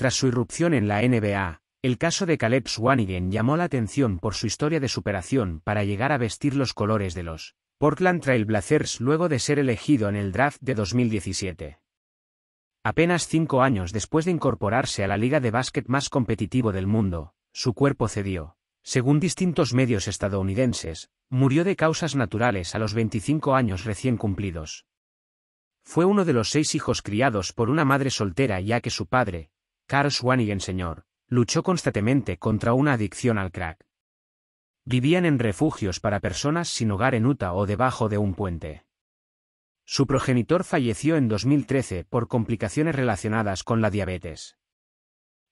Tras su irrupción en la NBA, el caso de Caleb Swanigan llamó la atención por su historia de superación para llegar a vestir los colores de los Portland Trail Blazers luego de ser elegido en el draft de 2017. Apenas cinco años después de incorporarse a la liga de básquet más competitivo del mundo, su cuerpo cedió. Según distintos medios estadounidenses, murió de causas naturales a los 25 años recién cumplidos. Fue uno de los seis hijos criados por una madre soltera ya que su padre, Carl Swanigan señor, luchó constantemente contra una adicción al crack. Vivían en refugios para personas sin hogar en Utah o debajo de un puente. Su progenitor falleció en 2013 por complicaciones relacionadas con la diabetes.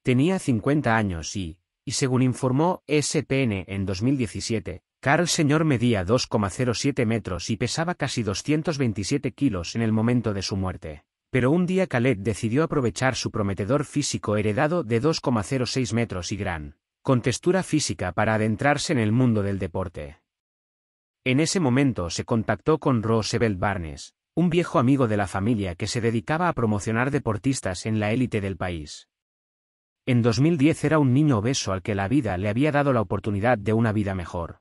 Tenía 50 años y, y según informó SPN en 2017, Carl Señor medía 2,07 metros y pesaba casi 227 kilos en el momento de su muerte. Pero un día Calet decidió aprovechar su prometedor físico heredado de 2,06 metros y gran, con textura física para adentrarse en el mundo del deporte. En ese momento se contactó con Roosevelt Barnes, un viejo amigo de la familia que se dedicaba a promocionar deportistas en la élite del país. En 2010 era un niño obeso al que la vida le había dado la oportunidad de una vida mejor.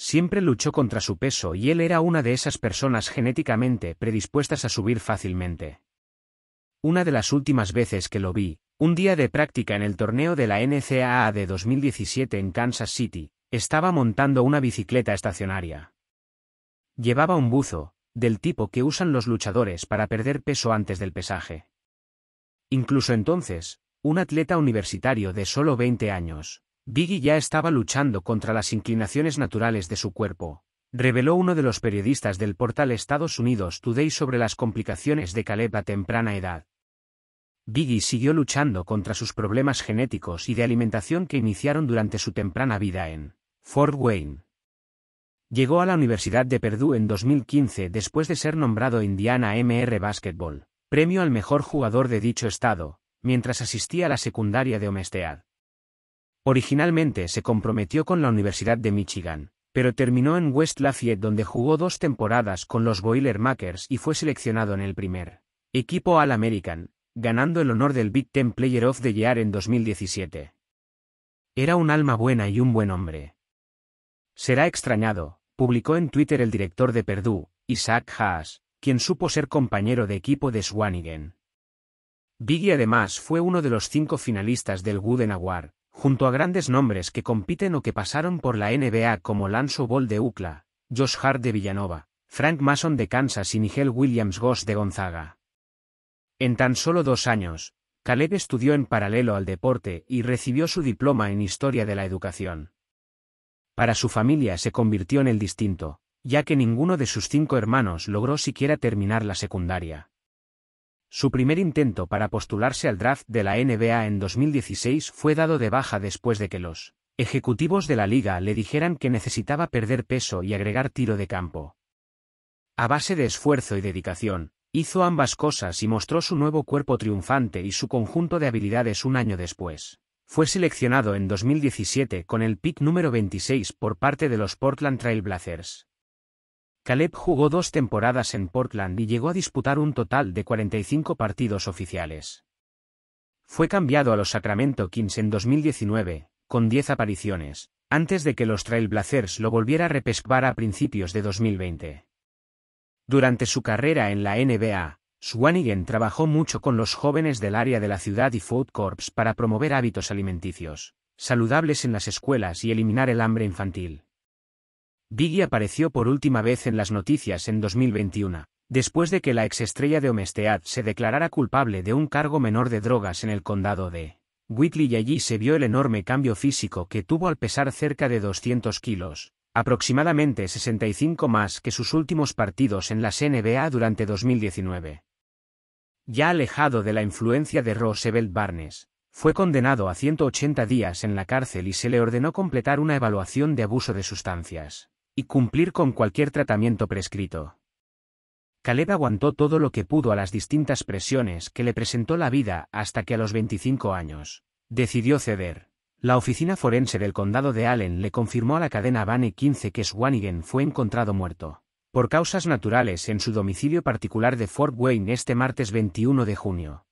Siempre luchó contra su peso y él era una de esas personas genéticamente predispuestas a subir fácilmente. Una de las últimas veces que lo vi, un día de práctica en el torneo de la NCAA de 2017 en Kansas City, estaba montando una bicicleta estacionaria. Llevaba un buzo, del tipo que usan los luchadores para perder peso antes del pesaje. Incluso entonces, un atleta universitario de solo 20 años, Biggie ya estaba luchando contra las inclinaciones naturales de su cuerpo, reveló uno de los periodistas del portal Estados Unidos Today sobre las complicaciones de Caleb a temprana edad. Biggie siguió luchando contra sus problemas genéticos y de alimentación que iniciaron durante su temprana vida en Fort Wayne. Llegó a la Universidad de Purdue en 2015 después de ser nombrado Indiana MR Basketball, premio al mejor jugador de dicho estado, mientras asistía a la secundaria de Homestead. Originalmente se comprometió con la Universidad de Michigan, pero terminó en West Lafayette donde jugó dos temporadas con los Boilermakers y fue seleccionado en el primer equipo All-American, ganando el honor del Big Ten Player of the Year en 2017. Era un alma buena y un buen hombre. Será extrañado, publicó en Twitter el director de Purdue, Isaac Haas, quien supo ser compañero de equipo de Swanigan. Biggie además fue uno de los cinco finalistas del Wooden Award, junto a grandes nombres que compiten o que pasaron por la NBA como Lanzo Ball de UCLA, Josh Hart de Villanova, Frank Mason de Kansas y Nigel Williams Goss de Gonzaga. En tan solo dos años, Caleb estudió en paralelo al deporte y recibió su diploma en Historia de la Educación. Para su familia se convirtió en el distinto, ya que ninguno de sus cinco hermanos logró siquiera terminar la secundaria. Su primer intento para postularse al draft de la NBA en 2016 fue dado de baja después de que los ejecutivos de la liga le dijeran que necesitaba perder peso y agregar tiro de campo. A base de esfuerzo y dedicación, hizo ambas cosas y mostró su nuevo cuerpo triunfante y su conjunto de habilidades un año después. Fue seleccionado en 2017 con el pick número 26 por parte de los Portland Trail Blazers. Caleb jugó dos temporadas en Portland y llegó a disputar un total de 45 partidos oficiales. Fue cambiado a los Sacramento Kings en 2019, con 10 apariciones, antes de que los Trailblazers lo volviera a repescar a principios de 2020. Durante su carrera en la NBA, Swanigan trabajó mucho con los jóvenes del área de la ciudad y Food Corps para promover hábitos alimenticios, saludables en las escuelas y eliminar el hambre infantil. Biggie apareció por última vez en las noticias en 2021, después de que la exestrella de Homestead se declarara culpable de un cargo menor de drogas en el condado de Whitley y allí se vio el enorme cambio físico que tuvo al pesar cerca de 200 kilos, aproximadamente 65 más que sus últimos partidos en las NBA durante 2019. Ya alejado de la influencia de Roosevelt Barnes, fue condenado a 180 días en la cárcel y se le ordenó completar una evaluación de abuso de sustancias y cumplir con cualquier tratamiento prescrito. Caleb aguantó todo lo que pudo a las distintas presiones que le presentó la vida hasta que a los 25 años decidió ceder. La oficina forense del condado de Allen le confirmó a la cadena Bane 15 que swanigen fue encontrado muerto por causas naturales en su domicilio particular de Fort Wayne este martes 21 de junio.